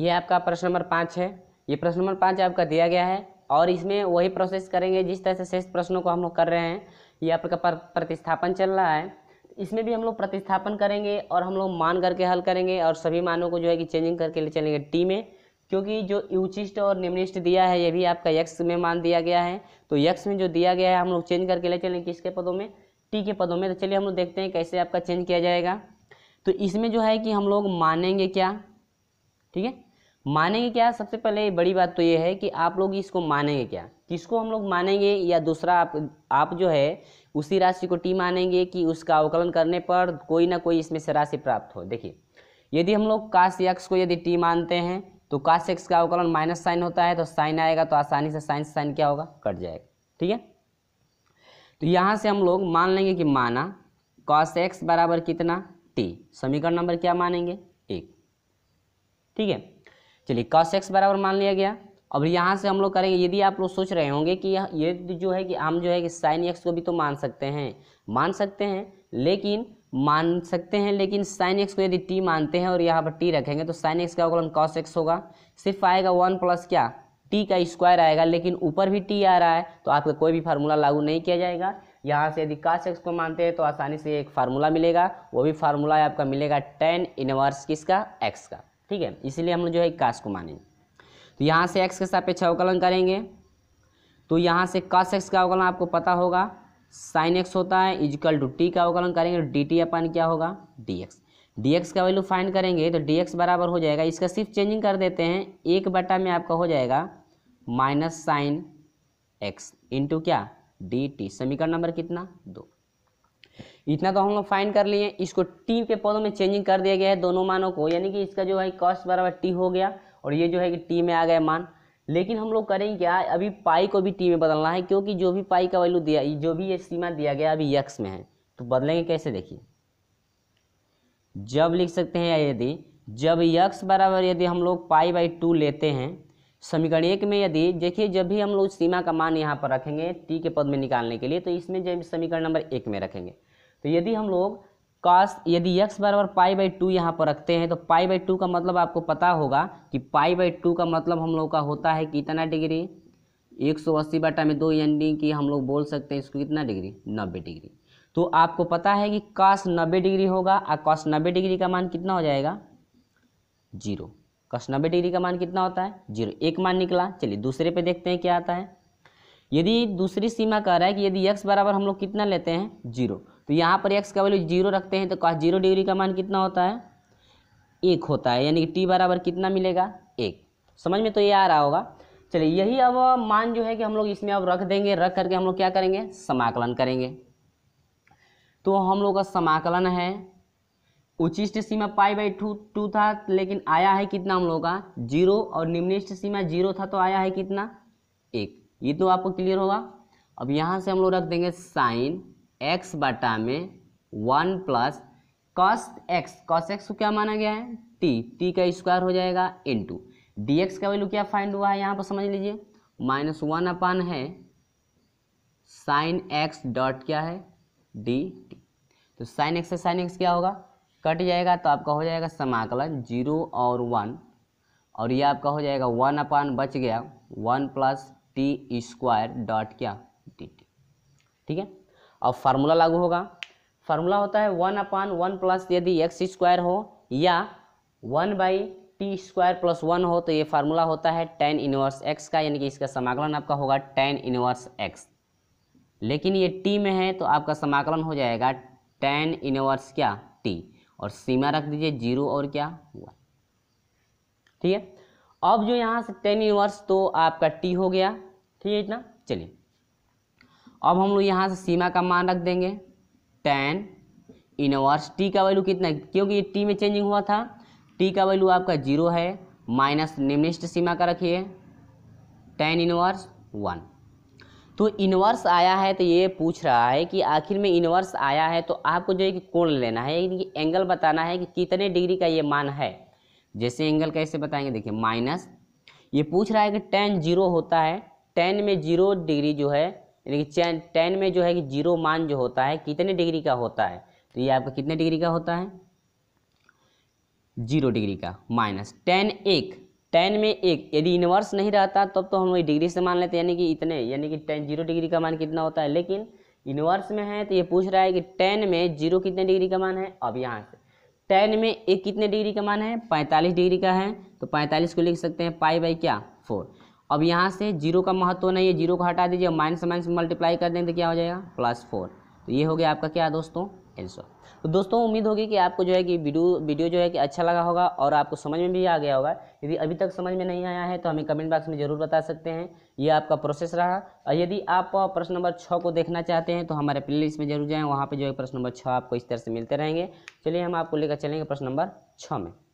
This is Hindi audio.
ये आपका प्रश्न नंबर पाँच है ये प्रश्न नंबर पाँच आपका दिया गया है और इसमें वही प्रोसेस करेंगे जिस तरह से शेष प्रश्नों को हम लोग कर रहे हैं ये आपका प्रतिस्थापन चल रहा है इसमें भी हम लोग प्रतिस्थापन करेंगे और हम लोग मान करके हल करेंगे और सभी मानों को जो है कि चेंजिंग करके ले चलेंगे टी में क्योंकि जो यूचिस्ट और निम्निष्ट दिया है ये भी आपका यक्स में मान दिया गया है तो यक्स में जो दिया गया है हम लोग चेंज करके ले चलेंगे किसके पदों में टी के पदों में तो चलिए हम लोग देखते हैं कैसे आपका चेंज किया जाएगा तो इसमें जो है कि हम लोग मानेंगे क्या ठीक है मानेंगे क्या सबसे पहले बड़ी बात तो ये है कि आप लोग इसको मानेंगे क्या किसको हम लोग मानेंगे या दूसरा आप आप जो है उसी राशि को टी मानेंगे कि उसका अवकलन करने पर कोई ना कोई इसमें से राशि प्राप्त हो देखिए यदि हम लोग काश यक्ष को यदि टी मानते हैं तो काश यक्ष का अवकलन माइनस साइन होता है तो साइन आएगा तो आसानी से साइन साइन क्या होगा कट जाएगा ठीक है तो यहाँ से हम लोग मान लेंगे कि माना कॉस एक्स बराबर कितना टी समीकरण नंबर क्या मानेंगे एक ठीक है चलिए कॉस एक्स बराबर मान लिया गया अब यहाँ से हम लोग करेंगे यदि आप लोग सोच रहे होंगे कि ये जो है कि हम जो है कि साइन एक्स को भी तो मान सकते हैं मान सकते हैं लेकिन मान सकते हैं लेकिन साइन एक्स को यदि टी मानते हैं और यहाँ पर टी रखेंगे तो साइन एक्स का अवकलन कॉस एक्स होगा सिर्फ आएगा वन प्लस क्या टी का स्क्वायर आएगा लेकिन ऊपर भी टी आ रहा है तो आपका कोई भी फार्मूला लागू नहीं किया जाएगा यहाँ से यदि कॉस एक्स को मानते हैं तो आसानी से एक फार्मूला मिलेगा वो भी फार्मूला आपका मिलेगा टेन इनवर्स किसका एक्स का ठीक है इसीलिए हम लोग जो है काश को मानेंगे तो यहाँ से एक्स के सापेक्ष अवकलन करेंगे तो यहाँ से कस एक्स का अवकलन आपको पता होगा साइन एक्स होता है इजिकल टू टी का अवकलन करेंगे तो डी टी अपन क्या होगा डी एक्स डी एक्स का वैल्यू फाइंड करेंगे तो डी एक्स बराबर हो जाएगा इसका सिर्फ चेंजिंग कर देते हैं एक बटा में आपका हो जाएगा माइनस साइन एक्स इंटू क्या डी टी समीकरण नंबर कितना दो इतना तो हम लोग फाइन कर लिए इसको टी के पदों में चेंजिंग कर दिया गया है दोनों मानों को यानी कि इसका जो है कॉस्ट बराबर टी हो गया और ये जो है कि टी में आ गया मान लेकिन हम लोग करेंगे क्या अभी पाई को भी टी में बदलना है क्योंकि जो भी पाई का वैल्यू दिया जो भी ये सीमा दिया गया अभी यक्स में है तो बदलेंगे कैसे देखिए जब लिख सकते हैं यदि जब यक्स बराबर यदि हम लोग पाई बाई टू लेते हैं समीकरण एक में यदि देखिए जब भी हम लोग सीमा का मान यहाँ पर रखेंगे टी के पद में निकालने के लिए तो इसमें जब समीकरण नंबर एक में रखेंगे तो यदि हम लोग कास यदि यक्स बराबर पाई बाई टू यहाँ पर रखते हैं तो पाई बाई टू का मतलब आपको पता होगा कि पाई बाई टू का मतलब हम लोग का होता है कितना डिग्री एक सौ अस्सी बटा में दो यानी कि हम लोग बोल सकते हैं इसको कितना डिग्री नब्बे डिग्री तो आपको पता है कि कास नब्बे डिग्री होगा और कास नब्बे डिग्री का मान कितना हो जाएगा जीरो कॉस नब्बे डिग्री का मान कितना होता है जीरो एक मान निकला चलिए दूसरे पे देखते हैं क्या आता है यदि दूसरी सीमा कह रहा है कि यदि यक्स बराबर हम लोग कितना लेते हैं जीरो तो यहाँ पर एक्स का वैल्यू जीरो रखते हैं तो कॉस जीरो डिग्री का मान कितना होता है एक होता है यानी कि टी बराबर कितना मिलेगा एक समझ में तो ये आ रहा होगा चलिए यही अब मान जो है कि हम लोग इसमें अब रख देंगे रख करके हम लोग क्या करेंगे समाकलन करेंगे तो हम लोग का समाकलन है उचिष्ट सीमा पाई बाई टू टू था लेकिन आया है कितना हम लोग का जीरो और निम्निष्ट सीमा जीरो था तो आया है कितना एक ये तो आपको क्लियर होगा अब यहाँ से हम लोग रख देंगे साइन एक्स बटा में one plus cos X cos X को क्या माना गया है टी टी का स्क्वायर हो जाएगा टू डी एक्स का वैल्यू क्या फाइंड हुआ है यहाँ पर समझ लीजिए माइनस वन अपान है साइन एक्स डॉट क्या है डी टी तो साइन एक्स से साइन एक्स क्या होगा कट जाएगा तो आपका हो जाएगा समाकलन जीरो और वन और ये आपका हो जाएगा वन अपान बच गया one plus T square dot क्या डी टी ठीक है अब फार्मूला लागू होगा फार्मूला होता है वन अपान वन प्लस यदि एक्स स्क्वायर हो या one by T square plus one हो तो ये फार्मूला होता है टेन इनवर्स एक्स का यानी कि इसका समाकलन आपका होगा टेन इनवर्स एक्स लेकिन ये टी में है तो आपका समाकलन हो जाएगा टेन इनवर्स क्या टी और सीमा रख दीजिए जीरो और क्या वन ठीक है अब जो यहाँ से टेन इनवर्स तो आपका टी हो गया ठीक है इतना चलिए अब हम लोग यहाँ से सीमा का मान रख देंगे टेन इनवर्स टी का वैल्यू कितना है क्योंकि ये टी में चेंजिंग हुआ था टी का वैल्यू आपका जीरो है माइनस निम्निष्ट सीमा का रखिए टेन इनवर्स वन तो इनवर्स आया है तो ये पूछ रहा है कि आखिर में इनवर्स आया है तो आपको जो है कि कोण लेना है यानी कि एंगल बताना है कि कितने डिग्री का ये मान है जैसे एंगल कैसे बताएंगे देखिए माइनस ये पूछ रहा है कि टेन जीरो होता है टेन में जीरो डिग्री जो है यानी कि चैन टेन में जो है कि जीरो मान जो होता है कितने डिग्री का होता है तो ये आपका कितने डिग्री का होता है जीरो डिग्री का माइनस टेन एक टेन में एक यदि इन्वर्स नहीं रहता तब तो, तो हम वही डिग्री से मान लेते यानी कि इतने यानी कि टेन जीरो डिग्री का मान कितना होता है लेकिन इन्वर्स में है तो ये पूछ रहा है कि टेन में जीरो कितने डिग्री का मान है अब यहाँ से टेन में एक कितने डिग्री का मान है पैंतालीस डिग्री का है तो पैंतालीस को लिख सकते हैं पाई बाई क्या फोर अब यहाँ से जीरो का महत्व नहीं है जीरो को हटा दीजिए माइनस माइनस मल्टीप्लाई कर देंगे तो क्या हो जाएगा प्लस फोर तो ये हो गया आपका क्या दोस्तों आंसर तो दोस्तों उम्मीद होगी कि आपको जो है कि वीडियो वीडियो जो है कि अच्छा लगा होगा और आपको समझ में भी आ गया होगा यदि अभी तक समझ में नहीं आया है तो हमें कमेंट बॉक्स में ज़रूर बता सकते हैं ये आपका प्रोसेस रहा और यदि आप प्रश्न नंबर छः को देखना चाहते हैं तो हमारे प्ले लिस्ट में जरूर जाएँ वहाँ पर जो है प्रश्न नंबर छः आपको इस तरह से मिलते रहेंगे चलिए हम आपको लेकर चलेंगे प्रश्न नंबर छः में